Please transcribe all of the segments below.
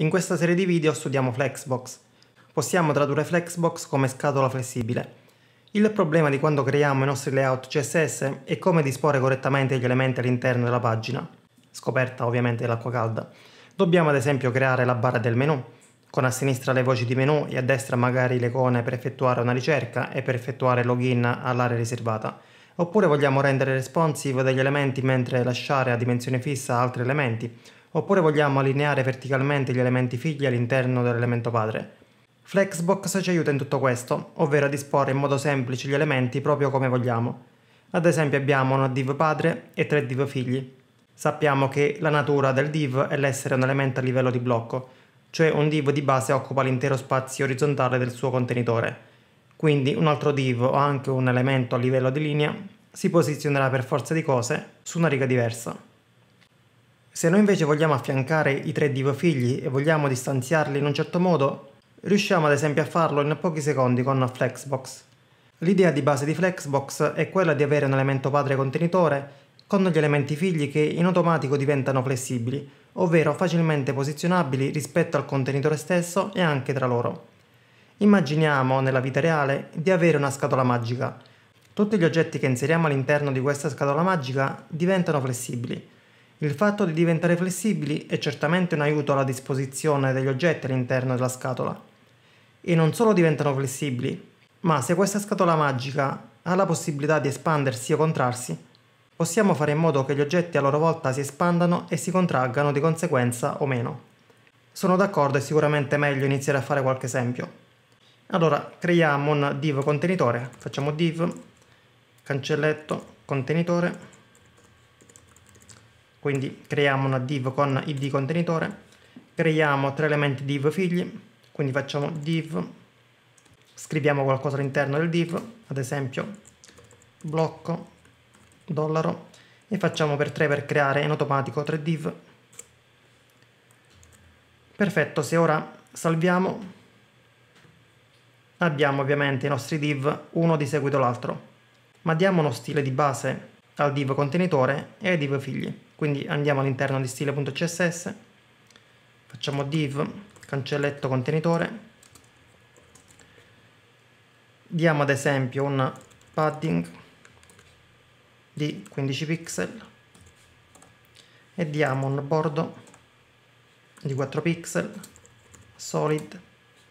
In questa serie di video studiamo Flexbox. Possiamo tradurre Flexbox come scatola flessibile. Il problema di quando creiamo i nostri layout CSS è come disporre correttamente gli elementi all'interno della pagina, scoperta ovviamente l'acqua calda. Dobbiamo ad esempio creare la barra del menu, con a sinistra le voci di menu e a destra magari le icone per effettuare una ricerca e per effettuare login all'area riservata. Oppure vogliamo rendere responsive degli elementi mentre lasciare a dimensione fissa altri elementi, oppure vogliamo allineare verticalmente gli elementi figli all'interno dell'elemento padre. Flexbox ci aiuta in tutto questo, ovvero a disporre in modo semplice gli elementi proprio come vogliamo. Ad esempio abbiamo una div padre e tre div figli. Sappiamo che la natura del div è l'essere un elemento a livello di blocco, cioè un div di base occupa l'intero spazio orizzontale del suo contenitore. Quindi un altro div o anche un elemento a livello di linea si posizionerà per forza di cose su una riga diversa. Se noi invece vogliamo affiancare i tre di figli e vogliamo distanziarli in un certo modo, riusciamo ad esempio a farlo in pochi secondi con Flexbox. L'idea di base di Flexbox è quella di avere un elemento padre contenitore con gli elementi figli che in automatico diventano flessibili, ovvero facilmente posizionabili rispetto al contenitore stesso e anche tra loro. Immaginiamo, nella vita reale, di avere una scatola magica. Tutti gli oggetti che inseriamo all'interno di questa scatola magica diventano flessibili, il fatto di diventare flessibili è certamente un aiuto alla disposizione degli oggetti all'interno della scatola. E non solo diventano flessibili, ma se questa scatola magica ha la possibilità di espandersi o contrarsi, possiamo fare in modo che gli oggetti a loro volta si espandano e si contraggano di conseguenza o meno. Sono d'accordo, è sicuramente meglio iniziare a fare qualche esempio. Allora, creiamo un div contenitore, facciamo div, cancelletto, contenitore, quindi creiamo una div con id contenitore, creiamo tre elementi div figli, quindi facciamo div, scriviamo qualcosa all'interno del div, ad esempio blocco, dollaro, e facciamo per 3 per creare in automatico 3 div. Perfetto, se ora salviamo abbiamo ovviamente i nostri div uno di seguito l'altro, ma diamo uno stile di base al div contenitore e ai div figli. Quindi andiamo all'interno di stile.css, facciamo div, cancelletto contenitore, diamo ad esempio un padding di 15 pixel e diamo un bordo di 4 pixel solid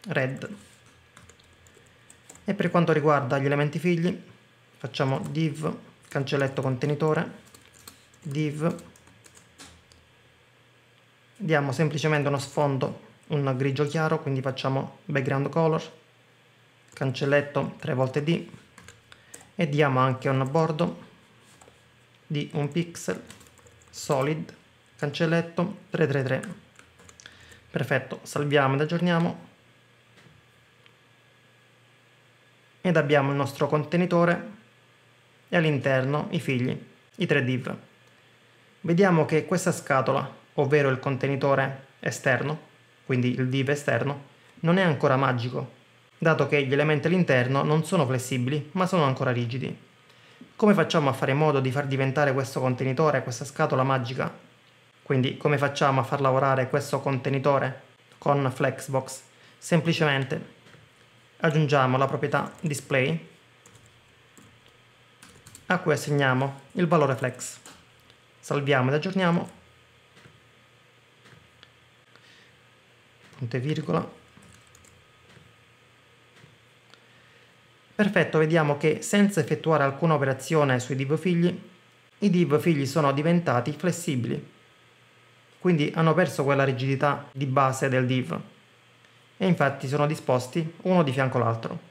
red e per quanto riguarda gli elementi figli facciamo div cancelletto contenitore div diamo semplicemente uno sfondo, un grigio chiaro, quindi facciamo background color, cancelletto 3 volte D e diamo anche un bordo di un pixel solid cancelletto 333 perfetto salviamo ed aggiorniamo ed abbiamo il nostro contenitore e all'interno i figli i 3 div vediamo che questa scatola ovvero il contenitore esterno, quindi il div esterno, non è ancora magico, dato che gli elementi all'interno non sono flessibili, ma sono ancora rigidi. Come facciamo a fare in modo di far diventare questo contenitore, questa scatola magica? Quindi come facciamo a far lavorare questo contenitore con Flexbox? Semplicemente aggiungiamo la proprietà display a cui assegniamo il valore flex. Salviamo ed aggiorniamo punto e virgola. Perfetto, vediamo che senza effettuare alcuna operazione sui div figli, i div figli sono diventati flessibili, quindi hanno perso quella rigidità di base del div e infatti sono disposti uno di fianco all'altro.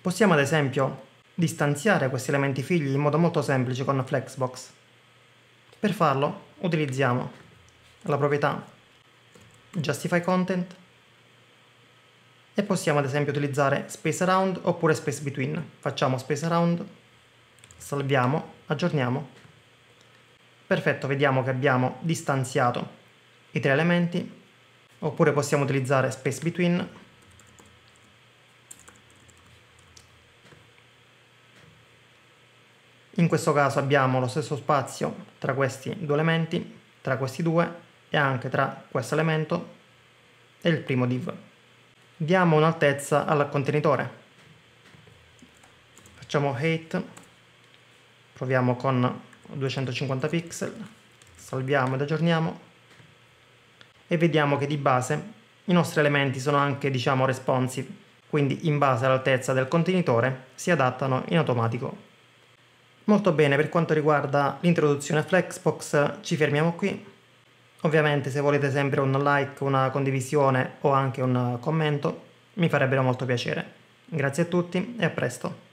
Possiamo ad esempio distanziare questi elementi figli in modo molto semplice con Flexbox. Per farlo utilizziamo la proprietà Justify Content e possiamo ad esempio utilizzare Space Around oppure Space Between. Facciamo Space Around, salviamo, aggiorniamo. Perfetto, vediamo che abbiamo distanziato i tre elementi oppure possiamo utilizzare Space Between In questo caso abbiamo lo stesso spazio tra questi due elementi, tra questi due, e anche tra questo elemento e il primo div. Diamo un'altezza al contenitore. Facciamo height, proviamo con 250 pixel, salviamo ed aggiorniamo e vediamo che di base i nostri elementi sono anche diciamo responsive quindi in base all'altezza del contenitore si adattano in automatico. Molto bene, per quanto riguarda l'introduzione a Flexbox ci fermiamo qui. Ovviamente se volete sempre un like, una condivisione o anche un commento mi farebbero molto piacere. Grazie a tutti e a presto.